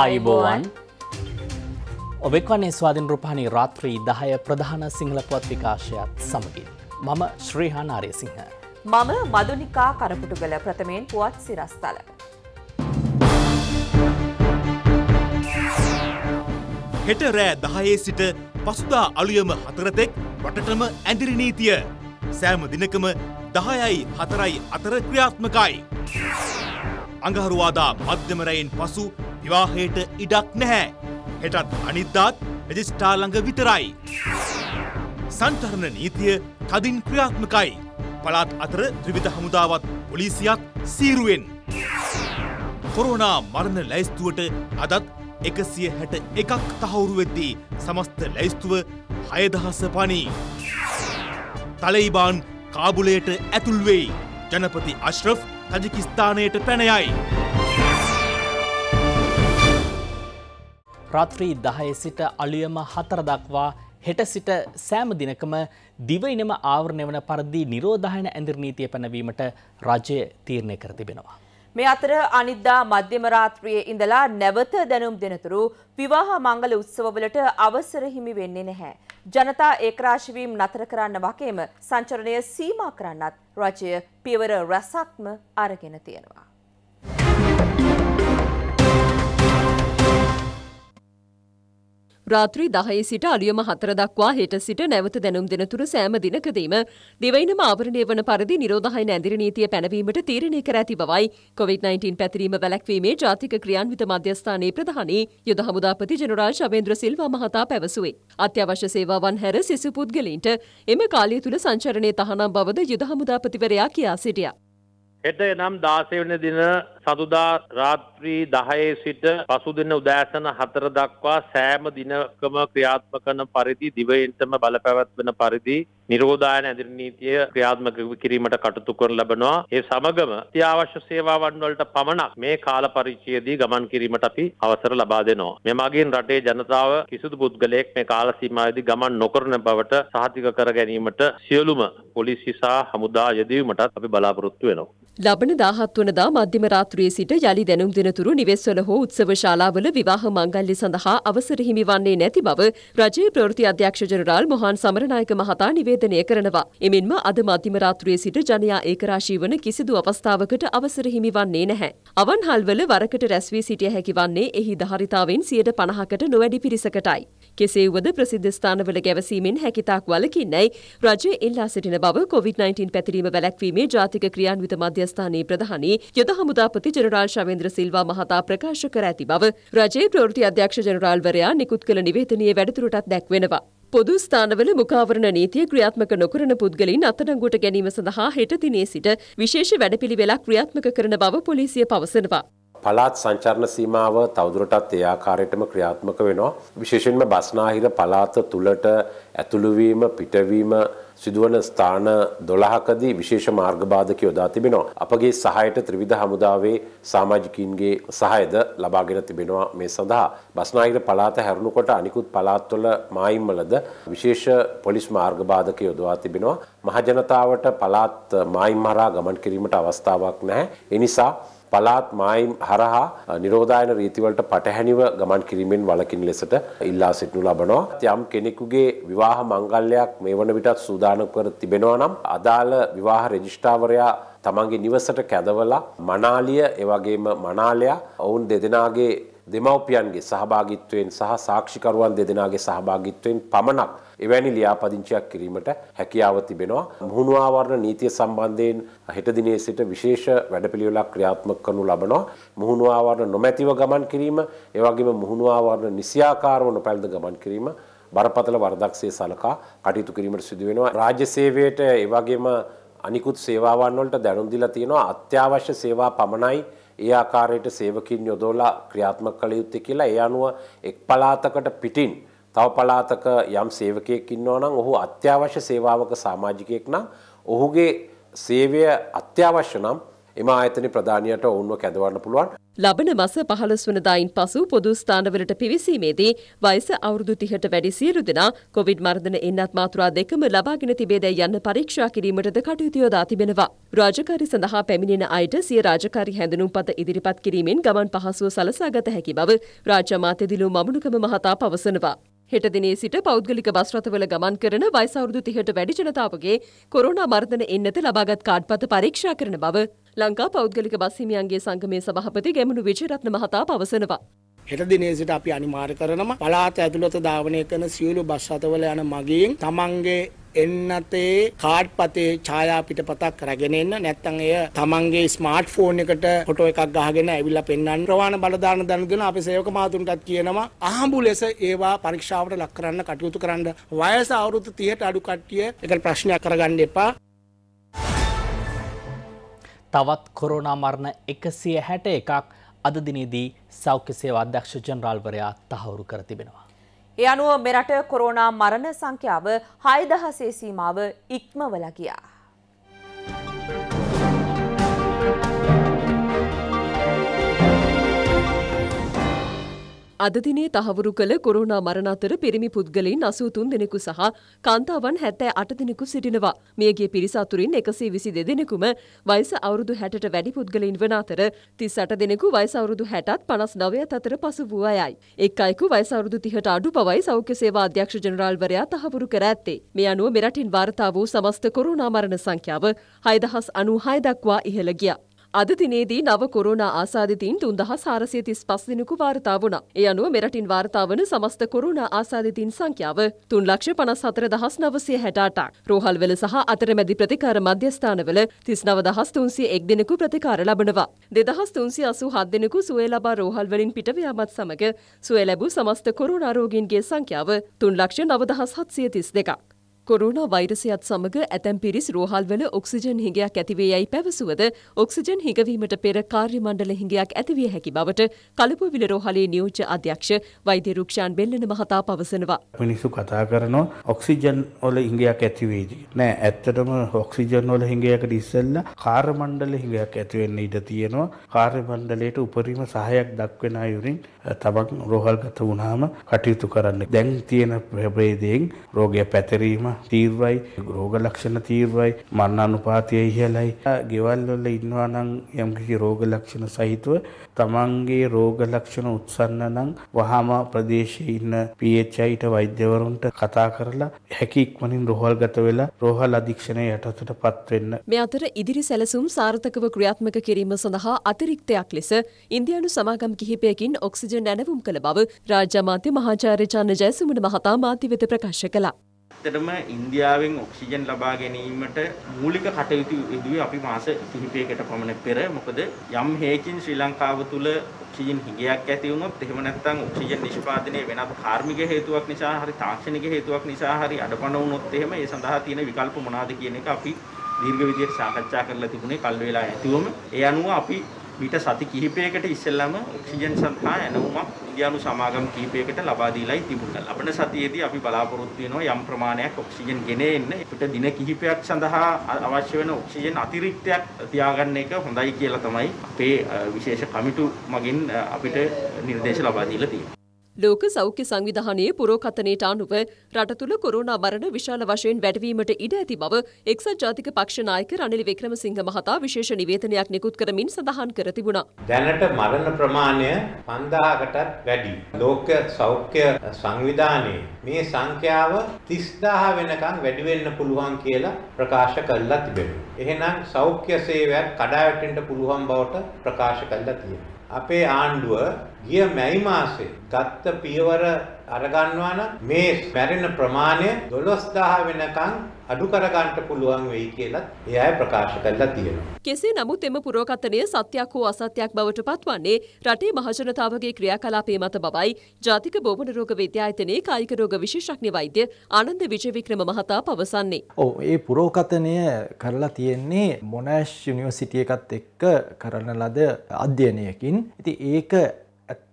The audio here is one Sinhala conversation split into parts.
අයිබෝවන් ඔබෙක්වන්නේ ස්වාධින් රුපාණී රාත්‍රී දහය ප්‍රධාන සිංහලපුවත් විකාශයත් සමගින්. මම ශ්‍රීහාන් ආරයසිංහ. මම මදුනිකා කරපුටුගල ප්‍රථමයෙන් පුවත් සිරස්ථල. හෙට රෑ දහයේ සිට පසුදා අලුයම හතරතෙක් රටටම ඇඳිරි නීතිය. සෑම දිනකම දහයයි හතරයි අතර ක්‍රියාත්මකයි. අඟහරුවාදා මධ්‍යමරයෙන් පසු විවාහයට ඉඩක් නැහැ. හෙටත් අනිද්දාත් රෙජිස්ට්‍රාර් ළඟ විතරයි. සංතරණ නීතිය තදින් ක්‍රියාත්මකයි. පළාත් අතර ත්‍රිවිධ හමුදාවත් පොලිසියත් සීරුවෙන්. කොරෝනා මරණ ලැයිස්තුවට අදත් එකසිය හැට එකක් තහවුරු වෙද්දී සමස්ත ලැයිස්තුව හයදහස පනී. තලයිබාන් කාබුලයට ඇතුල්වෙයි ජනපති අශ්‍රෆ් තජිකිස්ථානයට පැනයයි. රාත්‍රී දහය සිට අලුයම හතර දක්වා හෙට සිට සෑම දිනකම දිවයිනම ආවරණය වන පරිදි නිරෝධායන ඇඳිරනීතිය පැනවීමට රජය තීරණය කර තිබෙනවා. මේ අතර අනිද්දා මධ්‍යම රාත්‍රියේ ඉඳලා නැවත දැනුම් දෙනතුරු විවාහ මංගල උත්සවවලට අවසර හිමි වෙන්නේ නැහැ. ජනතා ඒකරාශි වීම නතර කරන්න වගේම සංචරණය සීමා කරන්නත් රජය පියවර රැසක්ම අරගෙන තියෙනවා. රාත්‍රී 10 සිට අලුයම 4 දක්වා හෙට සිට නැවත දැනුම් දෙන තුරු සෑම දිනකදීම දිවයිනම ආවරණය වන පරිදි නිරෝධායන ඇඳිරි නීතිය පැනවීමට තීරණය කර ඇති බවයි COVID-19 පැතිරීම වැළැක්වීමේ ජාතික ක්‍රියාන්විත මධ්‍යස්ථානයේ ප්‍රධානී යුද හමුදාපති ජනරාල් ශවේන්ද්‍ර සිල්වා මහතා පැවසුවේ. අත්‍යවශ්‍ය සේවාවන් හැර සිසු පුද්ගලයින්ට එම කාලය තුල සංචරණයේ තහනම් බවද යුද හමුදාපතිවරයා කියා සිටියා. හෙට නම් 16 වෙනි දින සතුදා රාත්‍රී දහයේ සිට පසු දෙන උදෑසන හතර දක්වා සෑම දිනකම ක්‍රියාත්මකන පරිදි දිවයින්ටම බලපැවැත්වෙන පරිදි නිරෝධායන ඇදිර නීතිය ක්‍රියාත්මක කිරීමට කටතු කරන ලබනවා ඒ සමගම ත්‍යවශ්‍ය සේවාවන් වලට පමණක් මේ කාල පරිච්ඡේදයේ ගමන් කිරීමට අපි අවසර ලබා දෙනවා. මෙමගින් රටේ ජනතාව කිසිදු පුද්ගලයෙක් මේ කාල සීමාවේදී ගමන් නොකරන බවට සහතික කර ගැනීමට සියලුම පොලිසි සහ හමුදා යෙදවීමටත් අපි බලාපොරොත්තු වෙනවා. ලබන 17 වනදා මධ්‍යම රාත්‍රී රාත්‍රියේ සිට යළි දැනුම් දෙනතුරු නිවෙස්වල හෝ උත්සව ශාලාවල විවාහ මංගල්‍ය සඳහා අවසර හිමි වන්නේ නැති බව රජයේ ප්‍රවෘත්ති අධ්‍යක්ෂ ජෙනරාල් මොහාන් සමරනායක මහතා නිවේදනය කරනවා. එමෙන්ම අද මධ්‍යම රාත්‍රියේ සිට ජනයා ඒකරාශී වන කිසිදු අවස්ථාවකට අවසර හිමි වන්නේ නැහැ. අවන්හල්වල වරකට රැස් වී සිටිය හැකි වන්නේ එහි දහරිතාවෙන් 50%කට නොවැඩි පිරිසකටයි. කෙසේ වුවද ප්‍රසිද්ධ ස්ථානවල ගැවසීමෙන් හැකිතාක් වලකින්නයි රජය ඉල්ලා සිටින බව කොවිD-19 පැතිරීම වැළැක්වීමේ ජාතික ක්‍රියාන්විත මධ්‍යස්ථානයේ ප්‍රධානී යොද හමුදාපති සභාපති ජනරාල් ශවේන්ද්‍ර සිල්වා මහතා ප්‍රකාශ කර ඇති බව රජයේ ප්‍රවෘත්ති අධ්‍යක්ෂ ජනරාල්වරයා නිකුත් කළ නිවේදනයේ වැඩිදුරටත් දැක්වෙනවා. පොදු ස්ථානවල මුකාවරණ නීතිය ක්‍රියාත්මක නොකරන පුද්ගලින් අත්අඩංගුවට ගැනීම සඳහා හෙට දිනේ සිට විශේෂ වැඩපිළිවෙලක් ක්‍රියාත්මක කරන බව පොලිසිය පවසනවා. පළාත් සංචරණ සීමාව තවදුරටත් ඒ ආකාරයටම ක්‍රියාත්මක වෙනවා. විශේෂයෙන්ම බස්නාහිර පළාත තුලට ඇතුළුවීම පිටවීම සිදුවන ස්ථාන 12කදී විශේෂ මාර්ගබාධක යොදා තිබෙනවා. අපගේ සහායට ත්‍රිවිධ හමුදාවේ සමාජිකින්ගේ සහයද ලබාගෙන තිබෙනවා මේ සඳහා. බස්නාහිර පළාත හැරුණුකොට අනිකුත් පළාත්වල මායිම්වලද විශේෂ පොලිස් මාර්ගබාධක යොදවා තිබෙනවා. මහජනතාවට පළාත් මායිම් හරහා ගමන් කිරීමට අවස්ථාවක් නැහැ. ඒ නිසා පලාත් මායිම් හරහා නිරෝධායන රීතිවලට පටහැනිව ගමන් කිරීමෙන් වළකින ලෙසට ඉල්ලා සිටිනු ලබනවා. යම් කෙනෙකුගේ විවාහ මංගල්‍යයක් මේ වන විටත් සූදානම් කර තිබෙනවා නම් අදාළ විවාහ රෙජිස්ට්‍රාවරයා තමන්ගේ නිවසට කැදවලා මනාලිය එවැගේම මනාලයා ඔවුන් දෙදෙනාගේ දෙමව්පියන්ගේ සහභාගිත්වයෙන් සහ සාක්ෂිකරුවන් දෙදෙනගේ සහභාගිත්වයෙන් පමණක් එවැනි ලියාපදිංචියක් කිරීමට හැකියාව තිබෙනවා. මුහුණුවාවරණ නීතිය සම්බන්ධයෙන් හෙටදිනේ සිට විශේෂ වැඩපිළිවෙලක් ක්‍රියාත්මක කරනු ලබනවා. මුහුණුවාවරණ නොමැතිව ගමන් කිරීම, ඒ වගේම මුහුණුවාවරණ නිසියාකාරව නොපැළඳ ගමන් කිරීම බරපතල වරදක්සේ සලකා කටයුතු කිරීමට සිදු වෙනවා. රාජ්‍ය සේවයට ඒ වගේම අනිකුත් සේවාවන් වලට දැනුම් දීලා තියෙනවා අත්‍යවශ්‍ය සේවා පමණයි ඒ ආකාරයට සේවකින් යොදෝලා ක්‍රියාත්මක කළ යුත්තේ කියලා ඒ අනුව එක් පලාතකට පිටින් තව පලාතක යම් සේවකයෙක් ඉන්නවා නම් ඔහු අත්‍යවශ්‍ය සේවාවක සමාජිකයෙක් නම් ඔහුගේ සේවය අත්‍යවශ්‍ය නම් එම ආයතන ප්‍රධානියට ඔවුන්ව කැඳවන්න පුළුවන්. ලබන මස 15 වනදායින් පසු පොදු ස්ථානවලට පිවිසීමේදී වයස අවුරුදු 30ට වැඩි සියලු දෙනා කොවිඩ් මර්ධන එන්නත් මාත්‍රා දෙකම ලබාගෙන තිබේදැයි යන්න පරීක්ෂා කිරීමටද කටයුතු යොදා තිබෙනවා. රාජකාරි සඳහා පැමිණෙන අයට සිය රාජකාරි හැඳුනුම්පත ඉදිරිපත් කිරීමෙන් ගමන් පහසුව සලසා ගත හැකි බව රාජ්‍ය අමාත්‍ය දිලු මමුණුකම මහතා පවසනවා. හෙට දිනේ සිට පෞද්ගලික බස් රථවල ගමන් කරන වයස අවුරුදු 30ට වැඩි ජනතාවගේ කොරෝනා මර්ධන එන්නත ලබාගත් කාඩ්පත පරීක්ෂා කරන බව ලංකා පෞද්ගලික බස් හිමියන්ගේ සංගමේ සභාපති ගැමුණු විජයරත්න මහතා පවසනවා. හෙට දිනේ සිට අපි අනිවාර්ය කරනවා පළාත ඇතුළත ධාවනය කරන සියලු බස් රථවල යන මගීන් තමන්ගේ එන්නතේ කාඩ් පතේ ඡායා පිටපතක් රැගෙන එන්න නැත්නම් එය තමන්ගේ ස්මාර්ට් ෆෝන් එකට ෆොටෝ එකක් ගහගෙන ඇවිල්ලා පෙන්වන්න ප්‍රවාහන බලදාන දනගෙන අපේ සේවක මහතුන්ටත් කියනවා අහඹු ලෙස ඒවා පරීක්ෂාවට ලක් කරන්න කටයුතු කරන්න වයස අවුරුදු 30ට අඩු කට්ටිය ඒක ප්‍රශ්නයක් කරගන්න එපා තවත් කොරෝනා මරණ එකසිය හැට එකක් අද දිනේදී සෞඛ්‍ය සේවා අධ්‍යක්ෂ ජනරාල්වරයා තහවුරු කර තිබෙනවා. ඒ අනුව මෙරට කොරෝනා මරණ සංඛ්‍යාව 6000 සීමාව ඉක්මවලා ගියා. අද දිනේ තහවුරු කළ කොරෝනා මරණ අතර පිරිමි පුද්ගලයින් 83 දෙනෙකු සහ කාන්තාවන් 78 දෙනෙකු සිටිනවා. මියගිය පිරිස අතුරින් 122 දෙනෙකුම වයස අවුරුදු 60ට වැඩි පුද්ගලයින් වන අතර 38 දෙනෙකු වයස අවුරුදු 60ත් 59ත් අතර පසු වූ අයයි. එක් අයෙකු වයස අවුරුදු 30ට අඩු බවයි සෞඛ්‍ය සේවා අධ්‍යක්ෂ ජනරාල්වරයා තහවුරු කර ඇත්තේ. මේ අනුව මෙරටින් වාර්තා වූ සමස්ත කොරෝනා මරණ සංඛ්‍යාව 6996 දක්වා ඉහළ ගියා. අද දිනේදී නව කොරෝනා ආසාදිතයින් 3435 දිනකු වාර්තා වුණා. ඒ අනුව මෙරටින් වාර්තා වන සමස්ත කොරෝනා ආසාදිතයින් සංඛ්‍යාව 354968ක්. රෝහල්වල සහ අතරමැදි ප්‍රතිකාර මධ්‍යස්ථානවල 39301 දිනකු ප්‍රතිකාර ලබනවා. 2387 දිනකු සුවය ලබා රෝහල්වලින් පිටව යාමත් සමග සුවය ලැබූ සමස්ත කොරෝනා රෝගීන්ගේ සංඛ්‍යාව 399732ක්. කොරුණා වෛරසයත් සමඟ ඇතැම් පිරිස් රෝහල්වල ඔක්සිජන් හිඟයක් ඇතිවේ යැයි පැවසුවද ඔක්සිජන් හිඟවීමට පෙර කාර්යමණ්ඩල හිඟයක් ඇතිවිය හැකි බවට කලපුවිල රෝහලේ නියෝජ්‍ය අධ්‍යක්ෂ වෛද්‍ය රුක්ෂාන් බෙල්ලන මහතා පවසනවා. මිනිස්සු කතා කරනවා ඔක්සිජන් වල හිඟයක් ඇතිවේද. නෑ ඇත්තටම ඔක්සිජන් වල හිඟයකට ඉස්සෙල්ලා කාර්යමණ්ඩල හිඟයක් ඇති වෙන්න ඉඩ තියෙනවා. කාර්යමණ්ඩලයට උපරිම සහායක් දක්වන අයුරින් තමන් රෝහල්ගත වුණාම කටයුතු කරන්න. දැන් තියෙන ප්‍රභේදයෙන් රෝගය පැතරීම තීව්‍රයි, රෝග ලක්ෂණ තීව්‍රයි, මරණ අනුපාතය ඉහළයි. ගෙවල් වල ඉන්නවා නම් යම්කිසි රෝග ලක්ෂණ සහිතව තමන්ගේ රෝග ලක්ෂණ උත්සන්න නම් වහාම ප්‍රදේශයේ ඉන්න PHIට වෛද්‍යවරුන්ට කතා කරලා හැකි ඉක්මනින් රෝහල්ගත වෙලා රෝහල් අධීක්ෂණය යටතටපත් වෙන්න. මේ අතර ඉදිරි සැලසුම් සාර්ථකව ක්‍රියාත්මක කිරීම සඳහා අතිරික්තයක් ලෙස ඉන්දියානු සමාගම් කිහිපයකින් ඔක්සිජන් ඇනවුම් කළ බව රාජ්‍ය අමාත්‍ය මහාචාර්ය චන්න ජයසුමන මහතා මාධ්‍ය වෙත ප්‍රකාශ කළා. ඇත්තටම ඉන්දියාවෙන් ඔක්සිජන් ලබා ගැනීමට මූලික කටයුතු යෙදුවේ අපි මාස කිහිපයකට පමණ පෙර. මොකද යම් හේකින් ශ්‍රී ලංකාව තුළ ඔක්සිජන් හිගයක් ඇති වුණොත් එහෙම නැත්නම් ඔක්සිජන් නිෂ්පාදනයේ වෙනත් කාර්මික හේතුවක් නිසා හරි තාක්ෂණික හේතුවක් නිසා හරි අඩපණ වුණොත් එහෙම ඒ සඳහා තියෙන විකල්ප මොනවාද කියන එක අපි දීර්ඝ විදියට සාකච්ඡා කරලා තිබුණේ කල් වේලා ඇතුවම ඒ අනුව අපි මීට සති කිහිපයකට ඉස්සෙල්ලාම ඔක්සිජන් සඳහා ඇනවුමක් ඉන්දියානු සමාගම් කිහිපයකට ලබා දීලායි තිබුණා. අපිට සතියේදී අපි බලාපොරොත්තු වෙනවා යම් ප්‍රමාණයක් ඔක්සිජන් ගෙන එන්න. අපිට දින කිහිපයක් සඳහා අවශ්‍ය වෙන ඔක්සිජන් අතිරික්තයක් තියාගන්න එක හොඳයි කියලා තමයි අපේ විශේෂ කමිටු මගින් අපිට නිර්දේශ ලබා දීලා තියෙන්නේ. ලෝක සෞඛ්‍ය සංවිධානයේ පුරෝකථනයට අනුව රට තුළ කොරෝනා මරණ විශාල වශයෙන් වැඩවීමට ඉඩ ඇති බව එක්සත් ජාතික පක්ෂ නායක රනිල් වික්‍රමසිංහ මහතා විශේෂ නිවේදනයක් නිකුත් කරමින් සඳහන් කර තිබුණා. දැනට මරණ ප්‍රමාණය 5000කටත් වැඩි. ලෝක සෞඛ්‍ය සංවිධානයේ මේ සංඛ්‍යාව 30000 වෙනකන් වැඩි වෙන්න පුළුවන් කියලා ප්‍රකාශ කළා තිබෙනවා. එහෙනම් සෞඛ්‍ය සේවයක් කඩාවැටෙන්න පුළුවන් බවට ප්‍රකාශ කළා තියෙනවා. අපේ ආණ්ඩුව ගිය මැයි මාසේ ගත්ත පියවර අරගන්නවා නම් මේ මැරෙන ප්‍රමාණය 12000 වෙනකන් අඩු කරගන්නට පුළුවන් වෙයි කියලා ඒ අය ප්‍රකාශ කරලා තියෙනවා. කෙසේ නමුත් එම පුරෝකථනය සත්‍යයක් හෝ අසත්‍යයක් බවට පත්වන්නේ රටේ මහජනතාවගේ ක්‍රියාකලාපයේ මත බවයි ජාතික බෝවන රෝග විද්‍යායතනයේ කායික රෝග විශේෂඥ වෛද්‍ය ආනන්ද විජේවික්‍රම මහතා පවසන්නේ. ඔව් ඒ පුරෝකථනය කරලා තියෙන්නේ මොනෑෂ් යුනිවර්සිටි එකත් එක්ක කරන ලද අධ්‍යයනයකින්. ඉතින් ඒක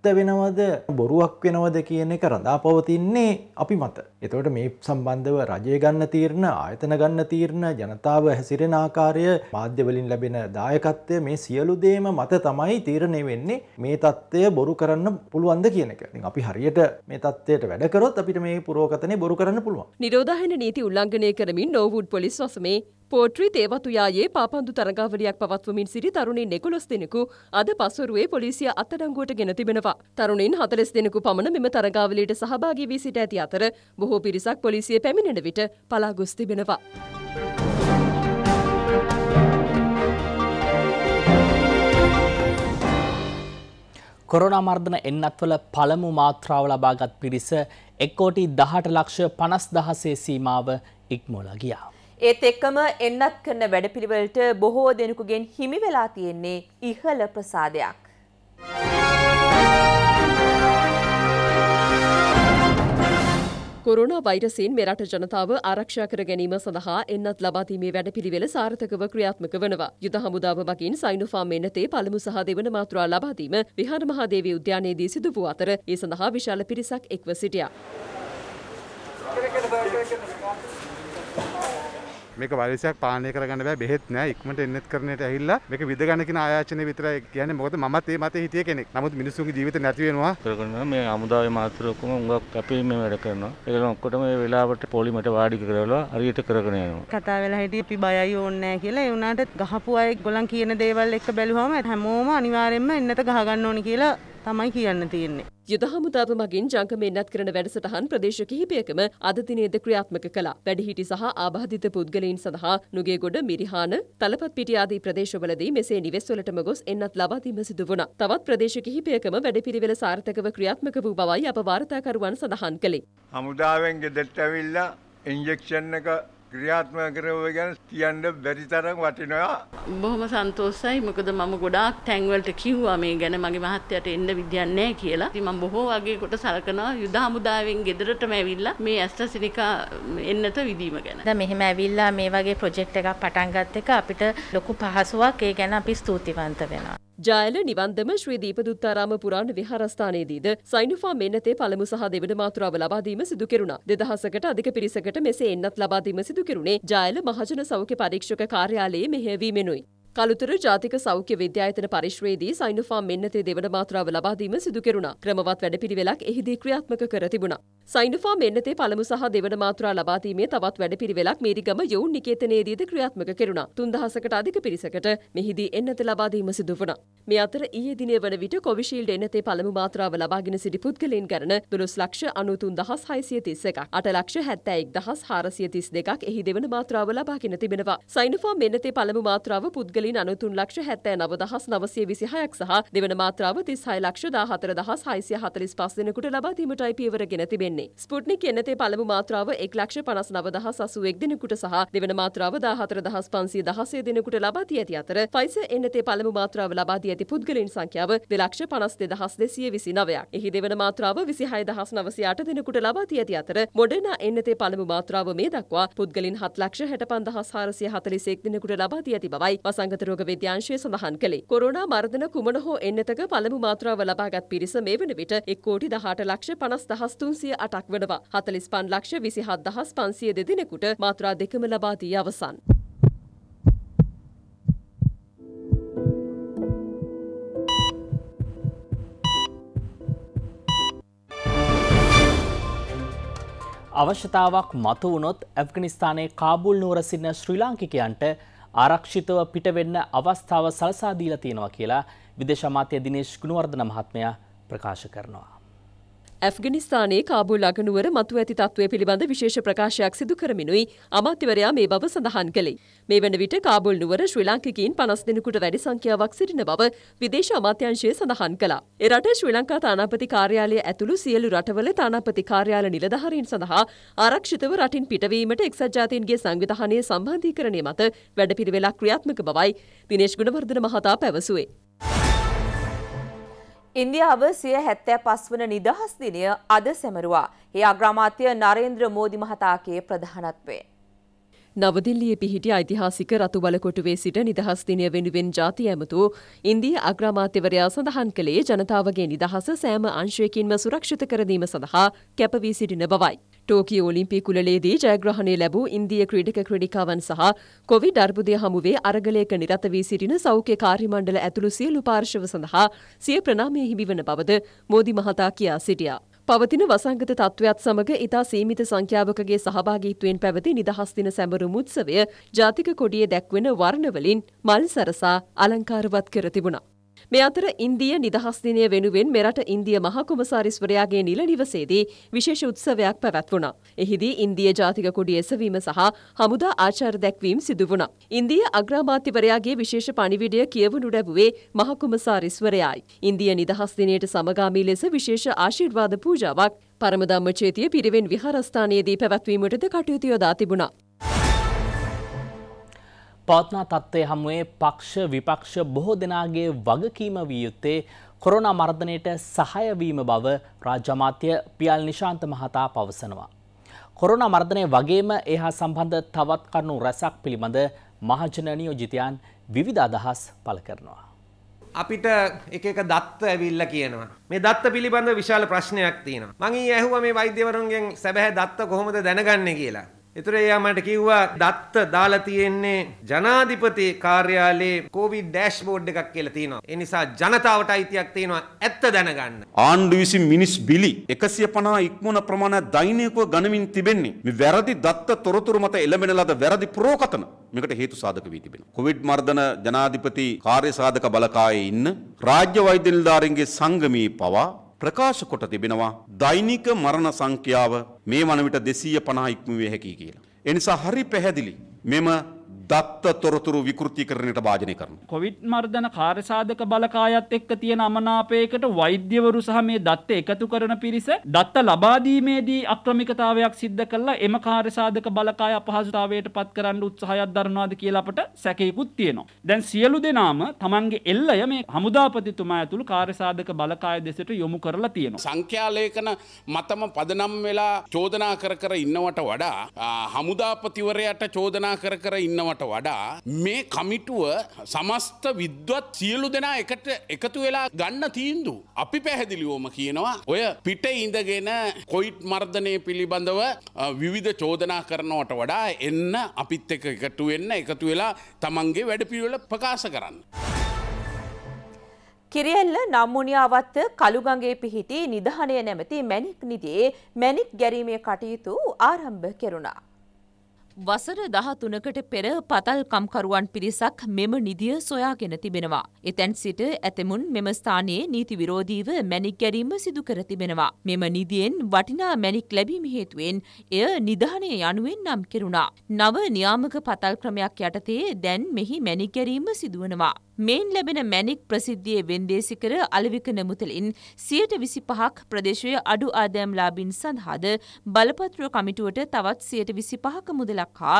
ඇත්ත වෙනවද බොරුවක් වෙනවද කියන එක රඳා පවතින්නේ අපි මත. එතවට මේ සම්බන්ධව රජය ගන්න තීරණ ආයතන ගන්න තීරණ ජනතාව හැසිරෙන ආකාරය මාධ්‍යවලින් ලැබෙන දායකත්වය මේ සියලු දේම මත තමයි තීරණය වෙන්නේ මේ තත්ත්වය බොරු කරන්න පුළුවන්ද කියන එක. අපි හරියට මේ තත්වයට වැඩකරොත් අපිට මේ පුරෝකතනය බොරු කරන්න පුළුවන්. නිරෝධහන නීති උල්ලංඝනය කරමින් නෝවුඩ් පොලිස් වසමේ පෝට්‍රී තේවතුයායේ පාපන්දු තරගාවලියක් පවත්වමින් සිරි තරුණින් එකොළොස් දෙනෙකු අද පසුරුවේ පොලිසිය අත්අඩංගුවට ගෙන තිබෙනවා. දක්වා. තරුණින් හතලෙස් දෙනෙකු පමණ මෙම තරගාවලියට සහභාගී වී සිට ඇති අතර බොහෝ පිරිසක් පොලිසිය පැමිණෙන විට පලාගොස් තිබෙනවා. කොරනා මර්ධන එන්නත්වල පළමු මාත්‍රාව ලබාගත් පිරිස එක්කෝටි දහට ලක්ෂ පනස් දහසේ සීමාව ඉක්මෝලා ගියා. ඒත් එක්කම එන්නත් කරන වැඩපිළිවෙලට බොහෝ දෙනෙකුගෙන් හිමි වෙලා තියෙන්නේ ඉහළ ප්‍රසාදයක්. කොරුණ වෛරසයෙන් මෙරට ජනතාව ආරක්ෂා කර ගැනීම සඳහා එන්නත් ලබාදීමේ වැඩපිළිවෙල සාර්ථකව ක්‍රියාත්මක වනවා. යුද හමුදාව මගින් සයිනෝෆාම් එන්නතේ පළමු සහ දෙවන මාත්‍රා ලබාදීම විහාර මහාදේවී උද්‍යානයේදී සිදු වූ අතර ඒ සඳහා විශාල පිරිසක් එක්ව සිටියා. මේක වෛරසයක් පාලනය කරගන්න බෑ බෙහෙත් නෑ ඉක්මනට එන්නත් කරන්නට ඇහිල්ලා මේක විදගන්න කියන ආයාචනය විතරයි කියන්නේ මොකද මමත් ඒ මතේ හිටිය කෙනෙක්. නමුත් මිනිස්සුන්ගේ ජීවිත නැති වෙනවා. කරගන්නවා මේ අමුදාවේ මාත්‍රකම උඟක් අපි මේ වැඩ කරනවා. ඒකනම් ඔක්කොටම මේ වෙලාවට පොලිමට වාඩි කරලා හරියට කරගෙන යනවා. කතා වෙලා හිටියේ අපි බයයි ඕනේ නෑ කියලා ඒ වුණාට ගහපු අය ගොලන් කියන දේවල් එක බැලුවම හැමෝම අනිවාර්යෙන්ම එන්නත ගහගන්න ඕනි කියලා තමයි කියන්න තියෙන්නේ. යුදහමුදාව මගින් ජංගමේ නැත් කරන වැඩසටහන් ප්‍රදේශ කිහිපයකම අද දිනේද ක්‍රියාත්මක කළා. වැඩිහිටි සහ ආබාධිත පුද්ගලයින් සඳහා නුගේගොඩ, මිරිහාන, තලපත්පිටිය ආදී ප්‍රදේශවලදී මෙසේ නිවෙස්වලටම ගොස් එන්නත් ලබා දීම සිදු වුණා. තවත් ප්‍රදේශ කිහිපයකම වැඩපිළිවෙල සාර්ථකව ක්‍රියාත්මක වූ බවයි අප වාර්තාකරුවන් සඳහන් කළේ. හමුදාවෙන් ගෙදෙට්ට ඇවිල්ලා ඉන්ජෙක්ෂන් එක ක්‍රියාත්මක කරව ගැන කියන්න බැරි තරම් වටිනවා. බොහොම සන්තෝෂයි. මොකද මම ගොඩාක් තැන්වලට කිව්වා මේ ගැන මගේ මහත්තයාට එන්න විදියක් නැහැ කියලා. ඉතින් මම බොහෝ වගේ කොට සලකනවා යුද හමුදාවෙන් ගෙදරටම ඇවිල්ලා මේ ඇස්ට්‍රසිනිකා එන්නත විදීම ගැන. දැන් මෙහෙම ඇවිල්ලා මේ වගේ ප්‍රොජෙක්ට් එකක් පටන් ගත්ත එක අපිට ලොකු පහසුවක්. ඒ ගැන අපි ස්තුතිවන්ත වෙනවා. ජයල නිවන්දම ශ්‍රී දීපදුත්තාරාම පුරාණ විහාරස්ථානයේදීද සයිනුෆා මෙන්නතේ පළමු සහ දෙවන මාතුරාව ලබා දීම සිදු කෙරුණා. 2000කට අධික පිරිසකට මෙසේ එන්නත් ලබා දීම සිදු කෙරුණේ ජයල මහජන සෞඛ්‍ය පරීක්ෂක කාර්යාලයේ මෙහෙයවීමෙනුයි. කළුතර ජාතික සෞඛ්‍ය විද්‍යායතන පරිශ්‍රයේදී සයිනොෆාම් මෙන්නතේ දෙවන මාත්‍රාව ලබා දීම සිදු කෙරුණා. ක්‍රමවත් වැඩපිළිවෙලක් එහිදී ක්‍රියාත්මක කර තිබුණා. සයිනොෆාම් මෙන්නතේ පළමු සහ දෙවන මාත්‍රා ලබා දීමේ තවත් වැඩපිළිවෙලක් මේරිගම යොවුන් නිකේතනයේදීද ක්‍රියාත්මක කෙරුණා. 3000කට අධික පිරිසකට මෙහිදී එන්නත ලබා දීම සිදු වුණා. මේ අතර ඊයේ දිනේ වන විට කොවිෂීල්ඩ් එන්නතේ පළමු මාත්‍රාව ලබාගෙන සිටි පුද්ගලයන් ගණන 1293631ක් 8,71,432ක් එහි දෙවන මාත්‍රාව ලබාගෙන තිබෙනවා. සයිනොෆාම් මෙන්නතේ පළමු මාත්‍රාව පුද්ගල පුද්ගලින් අනුතුන් ලක්ෂ හැත්තෑ නව දහස් නවසය විසිහයක් සහ දෙවන මාත්‍රාව තිස්හය ලක්ෂ දාහතර දහස් හයිසිය හතලිස් පස් දෙනකුට ලබාදීමටයි පියවර ගෙන තිබෙන්නේ. ස්පුට්නික් එනතේ පළමු මාත්‍රාව එක් ලක්ෂ පනස් නව දහස් අසුවෙක් දෙනෙකුට සහ දෙවන මාත්‍රාව දාහතර දහස් පන්සිය දහසේ දෙනෙකුට ලබාදී ඇති අතර ෆයිස එනතේ පළමු මාත්‍රාව ලබාදී ඇති පුද්ගලින් සංඛ්‍යාව දෙලක්ෂ පනස් දෙදහස් දෙසිය විසි නවයක් එහි දෙවන මාත්‍රාව විසිහය දහස් නවසයාට දෙනකුට ලබාති ඇති අතර මොඩනා එන්නතේ පළමු මාත්‍රාව මේ දක්වා පුද්ගලින් හත් ලක්ෂ හැට පන්දහස් හාරසිය හතලිසෙක් දෙනකුට ලබාති ඇති බවයි වසංග වසංගත රෝග විද්‍යාංශය සඳහන් කළේ. කොරෝනා මර්ධන කුමන හෝ එන්නතක පළමු මාත්‍රාව ලබාගත් පිරිස මේ වන විට 1 කෝටි 18 ලක්ෂ 50308ක් වෙනවා. 45 ලක්ෂ 27500 දෙදෙනෙකුට මාත්‍රා දෙකම ලබා දී අවසන්. අවශ්‍යතාවක් මතුවුණොත් ඇෆ්ගනිස්ථානයේ කාබුල් නුවර සිටින ශ්‍රී ලාංකිකයන්ට ආරක්ෂිතව පිටවෙන්න අවස්ථාව සලසා දීලා තියෙනවා කියලා විදේශ අමාත්‍ය දිනේෂ් ගුණවර්ධන මහත්මයා ප්‍රකාශ කරනවා. ඇෆ්ගනිස්ථානයේ කාබුල් අගනුවර මතු ඇති තත්ත්වය පිළිබඳ විශේෂ ප්‍රකාශයක් සිදු කරමිනුයි අමාත්‍යවරයා මේ බව සඳහන් කළේ. මේ වන විට කාබුල් නුවර ශ්‍රී ලාංකිකයින් 50 දෙනෙකුට වැඩි සංඛ්‍යාවක් සිටින බව විදේශ අමාත්‍යාංශය සඳහන් කළා. ඒ රට ශ්‍රී ලංකා තානාපති කාර්යාලය ඇතුළු සියලු රටවල තානාපති කාර්යාල නිලධාරීන් සඳහා ආරක්ෂිතව රටින් පිටවීමට එක්සත් ජාතීන්ගේ සංවිධානයේ සම්බන්ධීකරණය මත වැඩපිළිවෙලක් ක්‍රියාත්මක බවයි දිනේෂ් ගුණවර්ධන මහතා පැවසුවේ. ඉන්දියාව සිය හැත්තෑ පස්වන නිදහස් දිනය අද සැමරුවා. ඒ අග්‍රාමාත්‍ය නරේන්ද්‍ර මෝදි මහතාගේ ප්‍රධානත්වයෙන්. නවදිල්ලිය පිහිටි ඓතිහාසික රතුබලකොටුවේ සිට නිදහස් දිනය වෙනුවෙන් ජාති ඇමතු ඉන්දිය අග්‍රාමාත්‍යවරයා සඳහන් කළේ ජනතාවගේ නිදහස සෑම අංශයකින්ම සුරක්ෂිත කරදීම සඳහා කැපවී සිටින බවයි. ටෝකිය ඔලිම්පි කුලේදී ජයග්‍රහණය ලැබූ ඉන්දිය ක්‍රීඩක ක්‍රඩිකාවන් සහ කොවි ඩර්බුදය හමුවේ අරගලයක නිරත වී සිටින සෞඛ්‍ය කාර්යමණ්ඩල ඇතුළු සියලු පාර්ශව සඳහා සිය ප්‍රනාමය හිමිවන බවද මෝදි මහතා කියා සිටියා. පවතින වසංගත තත්ත්වයක් සමග ඉතා සීමිත සංඛ්‍යාවකගේ සහභාගීත්වයෙන් පැවති නිදහස් දින සැමරුම් උත්සවය ජාතික කොඩියේ දැක්වෙන වර්ණවලින් මල් සරසා අලංකාරවත් කර තිබුණා. මේ අතර ඉන්දිය නිදහස් දිනය වෙනුවෙන් මෙරට ඉන්දිය මහකොමසාරිස්වරයාගේ නිල නිවසේදී විශේෂ උත්සවයක් පැවැත්වුණා. එහිදී ඉන්දිය ජාතික කොඩි එසවීම සහ හමුදා ආචාර දැක්වීම සිදු වුණා. ඉන්දිය අග්‍රාමාත්‍යවරයාගේ විශේෂ පණිවිඩය කියවනු ලැබුවේ මහකොමසාරිස්වරයායි. ඉන්දිය නිදහස් දිනයට සමගාමී ලෙස විශේෂ ආශිර්වාද පූජාවක් පරමදම්මචේතිය පිරිවෙන් විහාරස්ථානයේදී පැවැත්වීමටද කටයුතු යොදා තිබුණා. පවත්නා තත්ත්වය හමුවේ පක්ෂ විපක්ෂ බොහෝ දෙනාගේ වගකීම විය යුත්තේ කොරෝනා මර්ධනයට සහාය වීම බව රාජ්‍ය අමාත්‍ය පියල් නිශාන්ත මහතා පවසනවා. කොරෝනා මර්ධනය වගේම ඒ හා සම්බන්ධ තවත් කරුණු රැසක් පිළිබඳ මහජන නියෝජිතයන් විවිධ අදහස් පළ කරනවා. අපිට එක එක දත්ත ඇවිල්ල කියනවා. මේ දත්ත පිළිබඳ විශාල ප්‍රශ්නයක් තියෙනවා. මං ඊ ඇහුවා මේ වෛද්‍යවරුන්ගෙන් සැබෑ දත්ත කොහොමද දැනගන්නේ කියලා. එතකොට එයා මට කිව්වා දත්ත දාලා තියෙන්නේ ජනාධිපති කාර්යාලයේ කොවිඩ් ඩෑෂ්බෝඩ් එකක් කියලා තියෙනවා. ඒ නිසා ජනතාවට අයිතියක් තියෙනවා ඇත්ත දැනගන්න. ආණ්ඩු විසින් මිනිස් බිලි 150 ඉක්මන ප්‍රමාණයක් දෛනිකව ගණමින් තිබෙන්නේ. මේ වැරදි දත්ත තොරතුරු මත එළඹෙන ලද වැරදි ප්‍රෝකතන මේකට හේතු සාධක වී තිබෙනවා. කොවිඩ් මර්ධන ජනාධිපති කාර්ය සාධක බලකායේ ඉන්න රාජ්‍ය වෛද්‍ය නිලධාරීන්ගේ සංගමයේ පවා ප්‍රකාශ කොට තිබෙනවා දෛනික මරණ සංඛ්‍යාව මේ වන විට 250 ඉක්මවිය හැකියි කියලා. ඒ නිසා හරි පැහැදිලි මෙම දත්ත තොරතුරු විකෘතිකරණයට භාජනය කරන. කොවිඩ් මර්ධන කාර්යසාධක බලකායත් එක්ක තියෙන අමනාපයකට වෛද්‍යවරු සහ මේ දත්ත එකතු කරන පිරිස දත්ත ලබාදීමේදී අක්‍රමිකතාවයක් සිද්ධ කළා එම කාර්යසාධක බලකාය අපහසුතාවයට පත් කරන්න උත්සාහයක් දරනවාද කියලා අපට සැකයකුත් තියෙනවා. දැන් සියලු දෙනාම තමන්ගේ එල්ලය මේ හමුදාපතිතුමා ඇතුළු කාර්යසාධක බලකාය දෙසට යොමු කරලා තියෙනවා. සංඛ්‍යාලේඛන මතම පදනම් වෙලා චෝදනා කර කර ඉන්නවට වඩා හමුදාපතිවරයාට චෝදනා කර කර ඉන්නවට කරනවට වඩා මේ කමිටුව සමස්ත විද්වත් සියලු දෙනා එකට එකතු වෙලා ගන්න තීන්දු. අපි පැහැදිලිවෝම කියනවා ඔය පිට ඉඳගෙන කොයිට් මර්ධනය පිළිබඳව විවිධ චෝදනා කරනවට වඩා එන්න අපිත් එක එකතු වෙන්න එකතු වෙලා තමන්ගේ වැඩපිළිවෙල ප්‍රකාශ කරන්න. කිරියල්ල නම්මුණියාවත්ත කළුගගේ පිහිටි නිධානය නැමති මැනික් නිදේ මැනික් ගැරීමේ කටයුතු ආරම්භ කෙරුණා. වසර දහතුනකට පෙර පතල් කම්කරුවන් පිරිසක් මෙම නිදිය සොයාගෙන තිබෙනවා. එතැන් සිට ඇතමුන් මෙම ස්ථානයේ නීති විරෝධීව මැණික් ගැරීම සිදු කර තිබෙනවා. මෙම නිදියෙන් වටිනා මැණික් ලැබීම හේතුවෙන් එය නිධානය යනුවෙන් නම් කෙරුණා. නව නියාමක පතල් ක්‍රමයක් යටතේ දැන් මෙහි මැණික් ගැරීම සිදුවනවා. මෙයින් ලැබෙන මැනික් ප්‍රසිද්ධියේ වෙන්දේසිකර අලවිකන මුතලින් සියයට විසි පහක් ප්‍රදේශවය අඩු ආදෑම් ලාබින් සඳහාද බලපත්‍ර කමිටුවට තවත් සියයට විසි පහක මුදලක් හා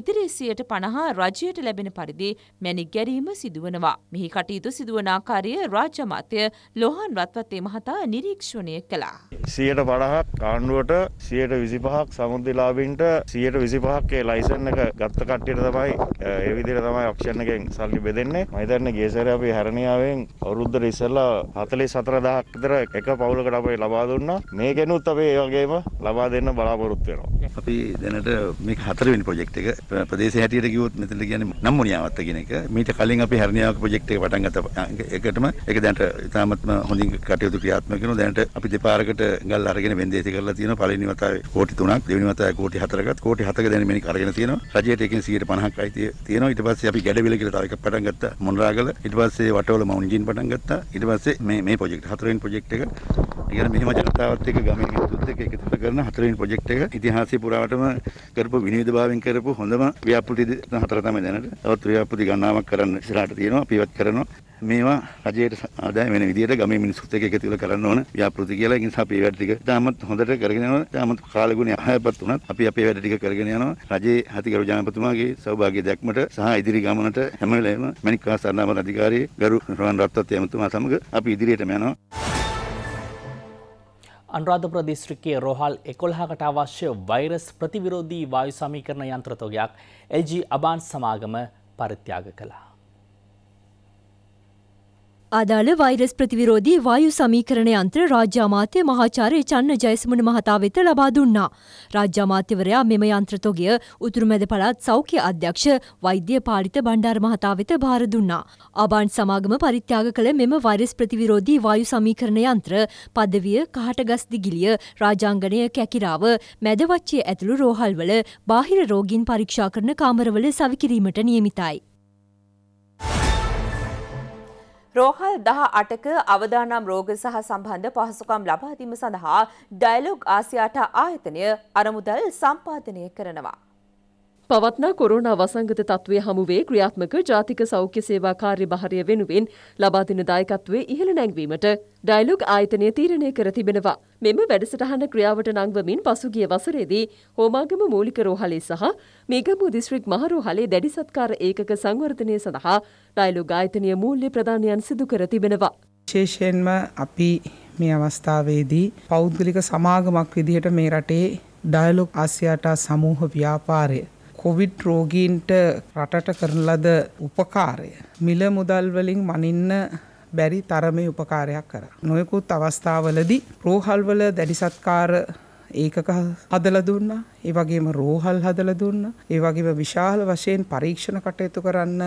ඉතිරි සියයට පණහා රජයට ලැබෙන පරිදි මැනික් ගැරීම සිදුවනවා. මෙහි කටයුතු සිදුවනාකාරය රාජමාතය ලොහන් රත්වත්තේ මහතා නිරීක්ෂණය කළා. සියයට පණහක් ආණ්ඩුවට සියයට විසිපහක් සමුදදිලාබින්ට සියයට විසිපහක්කේ ලයිසන් එක ගත්ත කට්ටියට තමයි එවිදිර තමයි ඔක්ෂණ එකෙන් සල්ලි බෙදෙන්නේ මයිතර කරන්න ගේසර අපේ හැරණියාවෙන් අවුරුද්දට ඉස්සෙල්ලා 44000ක් විතර එක පවුලකට අපි ලබා දුන්නා. මේකෙනුත් අපි ඒ වගේම ලබා දෙන්න බලාපොරොත්තු වෙනවා. අපි දැනට මේක හතරවෙනි ප්‍රොජෙක්ට් එක ප්‍රදේශය හැටියට කිව්වොත් මෙතන කියන්නේ නම්මුණියාවත් කියන එක. මීට කලින් අපි හැරණියාවක ප්‍රොජෙක්ට් එක පටන් ගත්ත එකටම ඒක දැනට ඉතාමත්ම හොඳින් කටයුතු ක්‍රියාත්මක වෙනවා. දැනට අපි දෙපාරකට ගල් අරගෙන වෙන්දේසි කරලා තියෙනවා. පළවෙනි වතාවේ කෝටි 3ක්, දෙවෙනි වතාවේ කෝටි 4ක්, කෝටි 7ක දැන මේක අරගෙන තියෙනවා. රජයට එකෙන් 150ක් අයිතිය තියෙනවා. ඊට පස්සේ අපි ගැඩවිල කියලා තව එකක් පටන් ගත්තා. මොනරා කතා කළා. ඊට පස්සේ වටවල මම ඉන්ජින් පටන් ගත්තා. ඊට පස්සේ මේ මේ ප්‍රොජෙක්ට් හතරවෙනි ප්‍රොජෙක්ට් එක. ඒ කියන්නේ මෙහිම ජනතාවත් එක්ක ගමේ හිතුත් එක්ක එකතු කරන හතරවෙනි ප්‍රොජෙක්ට් එක ඉතිහාසයේ පුරාවටම කරපු විනෝදභාවයෙන් කරපු හොඳම ව්‍යාපෘති හතර තමයි දැනට. තවත් ව්‍යාපෘති ගණනාවක් කරන්න ඉස්සරහට තියෙනවා. අපි ඉවත් කරනවා. මේවා රජයට ආදායම් වෙන විදිහට ගමේ මිනිස්සුත් එක්ක එකතු වෙලා කරන්න ඕන ව්‍යාපෘති කියලා. ඒ නිසා අපි මේ වැඩ ටික තාමත් හොඳට කරගෙන යනවා. තාමත් කාලගුණය අහයපත් උනත් අපි අපේ වැඩ ටික කරගෙන යනවා. රජයේ හතිගරු ජනපතිතුමාගේ සෞභාග්‍ය දැක්මට සහ ඉදිරි ගමනට හැම වෙලේම මණික්කා සරණ අනාවර අධිකාරයේ ගරු රවන් රත්නත් එමතුමා සමග අපි ඉදිරියටම යනවා. අනුරාධපුර දිස්ත්‍රික්කයේ රෝහල් එකොල්හකට අවශ්‍ය වෛරස් ප්‍රතිවිරෝධී වායු සමීකරණ යන්ත්‍රතොගයක් LG අබාන් සමාගම පරිත්‍යාග කළා. ආදාළ වෛරස් ප්‍රතිවිරෝධී වායු සමීකරණ යන්ත්‍ර රාජ්‍ය අමාත්‍ය මහාචාර්ය චන්න ජයසමුණ මහතා වෙත ලබා දුන්නා. රාජ්‍ය අමාත්‍යවරයා මෙම යන්ත්‍ර තොගය උතුරුමැද පළාත් සෞඛ්‍ය අධ්‍යක්ෂ වෛද්‍ය පාලිත බණ්ඩාර මහතා වෙත භාර දුන්නා. ආබාන් සමාගම පරිත්‍යාග කළ මෙම වෛරස් ප්‍රතිවිරෝධී වායු සමීකරණ යන්ත්‍ර පදවිය කහටගස් දිගිලිය රාජාංගණය කැකිරාව මැදවච්චිය ඇතුළු රෝහල්වල බාහිර රෝගීන් පරීක්ෂා කරන කාමරවල සවිකිරීමට නියමිතයි. රෝහල් දහ අටක අවදානම් රෝග සහ සම්බන්ධ පහසුකම් ලබාදීම සඳහා ඩයිලොග් ආසියාට ආයතනය අරමුදල් සම්පාධනය කරනවා. පවත්නා කොරෝනා වසංගත තත්ත්වය හමුවේ ක්‍රියාත්මක ජාතික සෞඛ්‍ය සේවා කාර්යභාරය වෙනුවෙන් ලබා දෙන දායකත්වයේ ඉහළ නැංවීමට ඩයලොග් ආයතනය තීරණය කර තිබෙනවා. මෙම වැඩසටහන ක්‍රියාවට නංවමින් පසුගිය වසරේදී හෝමාගම මූලික රෝහලේ සහ මේගමු දිස්ත්‍රික් මහරෝහලේ දැඩි සත්කාර ඒකක සංවර්ධනය සඳහා ඩයලොග් ආයතනය මූල්‍ය ප්‍රදානයන් සිදු කර තිබෙනවා. විශේෂයෙන්ම අපි මේ අවස්ථාවේදී පෞද්ගලික සමාගමක් විදිහට මේ රටේ ඩයලොග් ආසියාටා සමූහ ව්‍යාපාරය කොවිඩ් රෝගීන්ට රටට කරන ලද උපකාරය මිල මුදල් වලින් මනින්න බැරි තරමේ උපකාරයක් කර. නොයෙකුත් අවස්ථාවලදී රෝහල්වල දැඩි සත්කාර ඒකක හදලා දුන්නා. ඒ වගේම රෝහල් හදලා දුන්නා. ඒ වගේම විශාල වශයෙන් පරීක්ෂණ කටයුතු කරන්න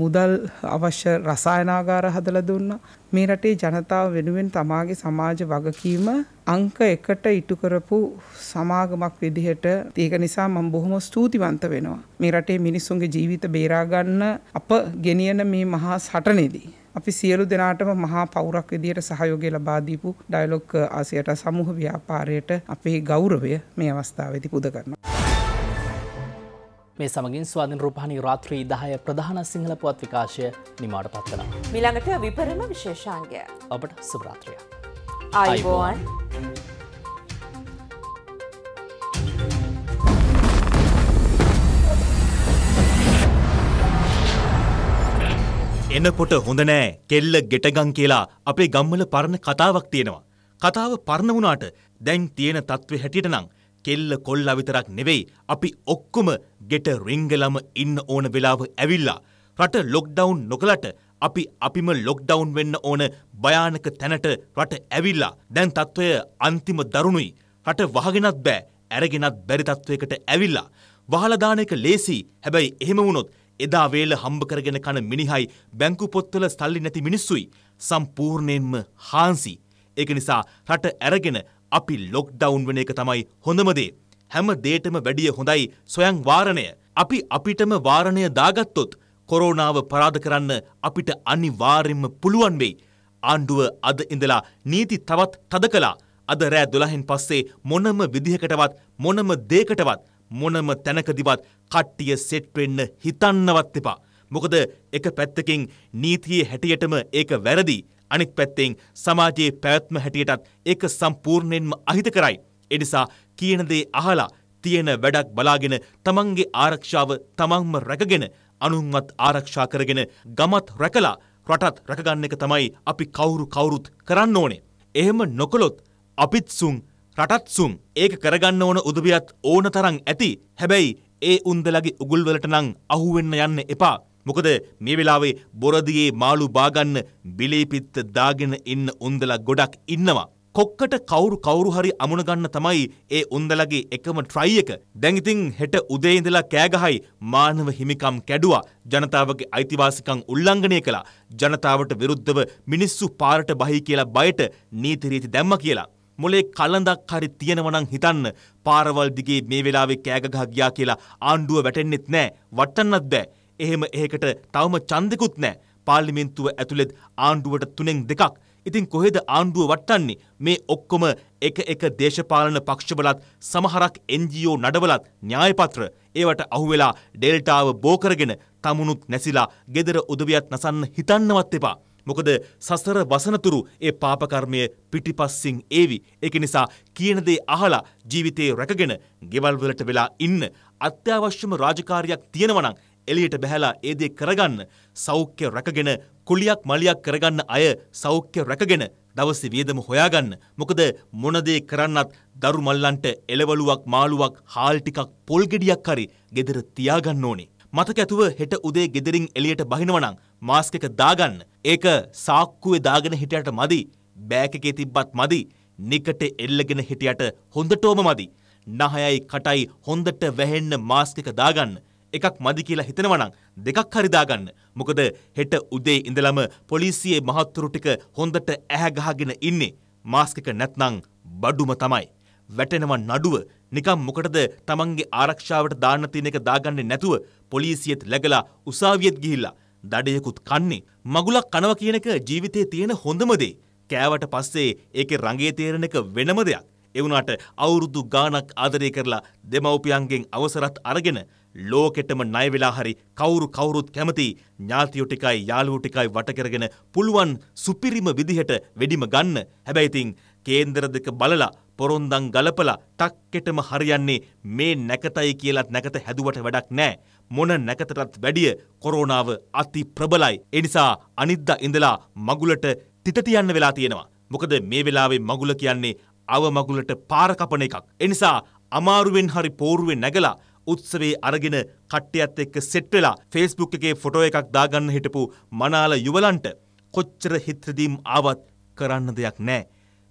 මුදල් අවශ්‍ය රසායනාගාර හදලා දුන්නා. මේ රටේ ජනතාව වෙනුවෙන් තමාගේ සමාජ වගකීම අංක එකට ඉටු කරපු සමාගමක් විදිහට ඒක නිසා මම බොහොම ස්තුතිවන්ත වෙනවා. මේ රටේ මිනිස්සුන්ගේ ජීවිත බේරා ගන්න අප ගෙනියන මේ මහා සටනේදී අපි සියලු දෙනාටම මහා පවුරක් විදියට සහයෝගය ලබා දීපු ඩයලොග් ආසියට සමූහ ව්‍යාපාරයට අපේ ගෞරවය මේ අවස්ථාවේදී පුද සිද්ධ කරන. මේ සමගින් ස්වාධින් රූපහණි රාත්‍රී දහය ප්‍රධාන සිංහල පුවත් විකාශය නිමාට පත්වන. මිළඟට විපරම විශේෂාන්ගය. ඔබට සුභරාත්‍රය. අයිබෝන්. එනකොට හොඳ නෑ කෙල්ල ගෙටගං කියලා අපේ ගම්මල පරණ කතාවක් තියෙනවා. කතාව පරණ වුණාට දැන් තියෙන තත්ත්ව හැටියට නම් කෙල්ල කොල්ලා විතරක් නෙවෙයි අපි ඔක්කොම ගෙට රිංගලම ඉන්න ඕන වෙලාව ඇවිල්ලා. රට ලොක්ඩවුන් නොකලට අපි අපිම ලොක්ඩවුන් වෙන්න ඕන භයානක තැනට රට ඇවිල්ලා දැන් තත්ත්වය අන්තිම දරුණුයි. රට වහගෙනත් බෑ ඇරගෙනත් බැරි තත්ත්වයකට ඇවිල්ලා. වහලදාන එක ලේසි හැබැයි එහෙම වුණොත් එදා වේල හම්බ කරගෙන කන මිනිහයි බැංකු පොත්වල සල්ලි නැති මිනිස්සුයි සම්පූර්ණයෙන්ම හාන්සි. ඒක නිසා රට ඇරගෙන අපි ලොක්ඩවුන් වන එක තමයි හොඳමදේ. හැම දේටම වැඩිය හොඳයි සොයං වාරණය. අපි අපිටම වාරණය දාගත්තොත් කොරෝනාව පරාධ කරන්න අපිට අනිවාර්යෙන්ම පුළුවන් වෙයි. ආණ්ඩුව අද ඉඳලා නීති තවත් තද කළා. අද රෑ 12න් පස්සේ මොනම විදිහකටවත් මොනම දෙයකටවත් මොනම තැනකදිවත් කට්ටිය සෙට් වෙන්න හිතන්නවත් එපා. මොකද එක පැත්තකින් නීතියේ හැටියටම ඒක වැරදි. අනිත් පැත්තෙන් සමාජයේ පැවැත්ම හැටියටත් ඒක සම්පූර්ණයෙන්ම අහිතකරයි. එනිසා කියන දේ අහලා තියෙන වැඩක් බලාගෙන තමන්ගේ ආරක්ෂාව තමන්ම රැකගෙන අනුන්වත් ආරක්ෂා කරගෙන ගමත් රැකලා රටත් රැකගන්න එක තමයි අපි කවුරු කවුරුත් කරන්න ඕනේ. එහෙම නොකළොත් අපිත් සුන් රටත් සුන් ඒක කරගන්න ඕන උදවියත් ඕන තරම් ඇති. හැබැයි ඒ උන්දලගේ උගුල්වලට නම් අහුවෙන්න යන්න එපා. මොකද මේ වෙලාවේ බොරදියේ මාළු බාගන්න බිලීපිත්ත දාගෙන ඉන්න උන්දලා ගොඩක් ඉන්නවා. කොක්කට කවුරු කවුරු හරි අමුණ ගන්න තමයි ඒ උන්දලගේ එකම ට්‍රයි එක. දැන් ඉතින් හෙට උදේ ඉඳලා කෑගහයි මානව හිමිකම් කැඩුවා. ජනතාවගේ අයිතිවාසිකම් උල්ලංඝනය කළා. ජනතාවට විරුද්ධව මිනිස්සු පාරට බහයි කියලා බයට නීති රීති දැම්මා කියලා. මොලේ කලඳක් හරි තියෙනවා නම් හිතන්න පාරවල් දිගේ මේ වෙලාවේ කෑගහ ගියා කියලා ආණ්ඩුව වැටෙන්නෙත් නෑ. වටන්නත් බෑ. එහෙම ඒකට තවම චන්දකුත් නෑ පාර්ලිමෙන්න්තුව ඇතුළෙත් ආණ්ඩුවට තුනෙෙන් දෙකක් ඉතින් කොහෙද ආණ්ඩුව වට්ටන්නේ මේ ඔක්කොම එක එක දේශපාලන පක්ෂවලත් සමහරක් එන්ජියෝ නඩවලත් න්‍යායපත්‍ර ඒවට අහුවෙලා ඩෙල්ටාව බෝකරගෙන තමුණුත් නැසිලා ගෙදර උදවියත් නසන්න හිතන්නවත් එපා. මොකද සසර වසනතුරු ඒ පාපකර්මය පිටිපස්සිං ඒවි. ඒක නිසා කියනදේ අහලා ජීවිතේ රැකගෙන ගෙවල්වලට වෙලා ඉන්න අත්‍යවශ්‍යම රාජකාරයක් තියෙනවනං එළියට බැහැලා ඒ දේ කරගන්න සෞඛ්‍ය රැකගෙන කුලියක් මලියක් කරගන්න අය සෞඛ්‍ය රැකගෙන දවසේ වියදම හොයාගන්න. මොකද මොන දේ කරන්නත් දරු මල්ලන්ට එළවලුවක් මාළුවක් හාල් ටිකක් පොල් ගෙඩියක් හරි ගෙදර තියාගන්න ඕනේ. මතක ඇතුව හෙට උදේ ගෙදරින් එළියට බහිනවනම් මාස්ක් එක දාගන්න. ඒක සාක්කුවේ දාගෙන හිටියට මදි. බෑග් එකේ තිබ්බත් මදි. නිකට එල්ලගෙන හිටියට හොඳටම මදි. නහයයි කටයි හොඳට වැහෙන්න මාස්ක් එක දාගන්න. එකක් මදි කියලා හිතනවනම් දෙකක් හරිදාගන්න. මොකද හෙට උදේ ඉඳලම පොලිසියේ මහත්තුරු ටික හොඳට ඇහැ ගහගෙන ඉන්නේ. මාස්ක් එක නැත්නම් බඩුම තමයි. වැටෙනවා නඩුව. නිකම් මොකටද Tamange ආරක්ෂාවට දාන්න තියෙන එක දාගන්නේ නැතුව පොලිසියෙත් läගලා උසාවියෙත් ගිහිල්ලා දඩයකුත් කන්නේ. මගුලක් කනවා කියන එක ජීවිතේ තියෙන හොඳම දේ. කෑවට පස්සේ ඒකේ රංගේ තේරෙන එක වෙනම දෙයක්. එවුණාට අවුරුදු ගානක් ආදරය කරලා දෙමව්පියන්ගෙන් අවසරත් අරගෙන ලෝකෙටම ණය වෙලා හරි කවුරු කවුරුත් කැමති ඥාතියෝ ටිකයි යාළුවෝ ටිකයි වටකරගෙන පුළුවන් සුපිරිම විදිහට වෙඩිම ගන්න. හැබැයි ඉතින් කේන්දර දෙක බලලා පොරොන්දම් ගලපලා ටක්කෙටම හරියන්නේ මේ නැකතයි කියලත් නැකත හැදුවට වැඩක් නෑ. මොන නැකතටත් වැඩිය කොරෝනාව අති ප්‍රබලයි. එනිසා අනිද්දා ඉඳලා මගුලට තිත තියන්න වෙලා තියෙනවා. මොකද මේ වෙලාවේ මගුල කියන්නේ අවමගුලට පාරකපන එකක්. එනිසා අමාරුවෙන් හරි පෝරුවෙන් නැගලා උත්සවේ අරගෙන කට්ටියත් එක්ක සෙට් වෙලා ෆේස්බුක් එකේ ෆොටෝ එකක් දාගන්න හිටපු මනාල යුවලන්ට කොච්චර හිත්‍රදීම් ආවත් කරන්න දෙයක් නැහැ.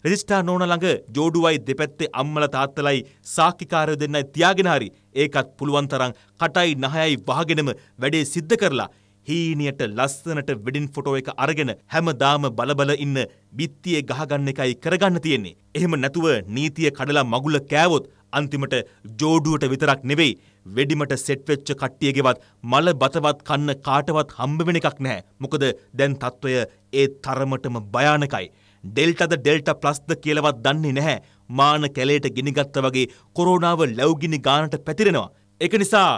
රෙජිස්ටා නෝන ළඟ ජෝඩුවයි දෙපැත්තේ අම්මලා තාත්තලයි සාක්කිකාරයෝ දෙන්නයි තියාගෙන හරි ඒකත් පුළුවන් තරම් කටයි නහයයි වහගෙනම වැඩේ සිද්ධ කරලා හීනියට ලස්සනට වෙඩින් ෆොටෝ එක අරගෙන හැමදාම බලබල ඉන්න බිත්තියේ ගහගන්න එකයි කරගන්න තියෙන්නේ. එහෙම නැතුව නීතිය කඩලා මගුල කෑවොත් අන්තිමට ජෝඩුවට විතරක් නෙවෙයි වෙඩිමට සෙට් වෙච්ච කට්ටියගේවත් මල බතවත් කන්න කාටවත් හම්බ වෙන එකක් නැහැ. මොකද දැන් තත්වය ඒ තරමටම භයානකයි. ඩෙල්ටද ඩෙල්ට ප්ලස්ද කියලවත් දන්නේ නැහැ. මාන කැලේට ගිනිගත්ත වගේ කොරෝනාව ලැබ්ගිනි ගානට පැතිරෙනවා. එක නිසා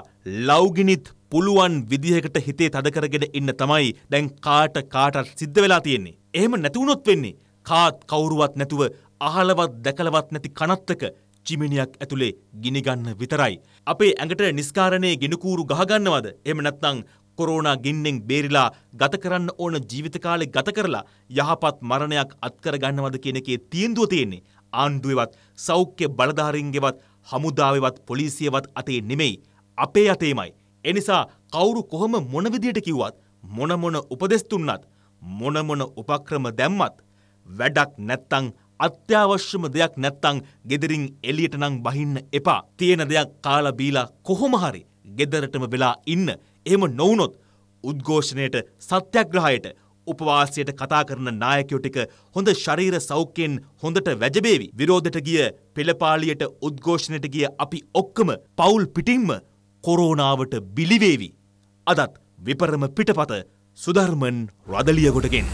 ලෞගිනිත් පුළුවන් විදිහකට හිතේ තදකරගෙන ඉන්න තමයි දැන් කාට කාටත් සිද්ධ වෙලා තියෙන්නේ. එහෙම නැති වුණොත් වෙන්නේ කාත් කවුරුවත් නැතුව අහලවත් දැකලවත් නැති කනත්තක චිමිනියක් ඇතුලේ ගිනිගන්න විතරයි. අපේ ඇඟට නිස්කාරණයේ ගිනිකූරු ගහගන්නවද? එහෙම නැත්නම් කොරෝනා ගින්නෙන් බේරිලා ගත කරන්න ඕන ජීවිත කාලේ ගත කරලා යහපත් මරණයක් අත්කර ගන්නවද කියන එකේ තීන්දුව තියෙන්නේ. ආණ්ඩුවේවත් සෞඛ්‍ය බලධාරීන්ගේවත් හමුදාවේවත් පොලිසියවත් අතේ නෙමෙයි. අපේ අතේමයි. එනිසා කවුරු කොහොම මොන විදියට කිව්වත් මොන මොන උපදෙස් දුන්නත් මොන මොන උපක්‍රම දැම්මත් වැඩක් නැත්තම් අත්‍යවශ්‍යම දෙයක් නැත්තං ගෙදරින් එලියට නං බහින්න එපා. තියෙන දෙයක් කාලා බීලා කොහොම හරි ගෙදරටම වෙලා ඉන්න. එහෙම නොවුනොත් උද්ඝෝෂණයට සත්‍යග්‍රහයට උපවාසයට කතා කරන නායකයෝ ටික හොඳ ශරීර සෞඛ්‍යයෙන් හොඳට වැජබේවි. විරෝධයට ගිය පෙළපාලියට උද්ඝෝෂණයට ගිය අපි ඔක්කම පවුල් පිටින්ම කොරෝනාවට බිලිවේවි. අදත් විපරම පිටපත සුධර්මන් රදලියකොටගෙන්.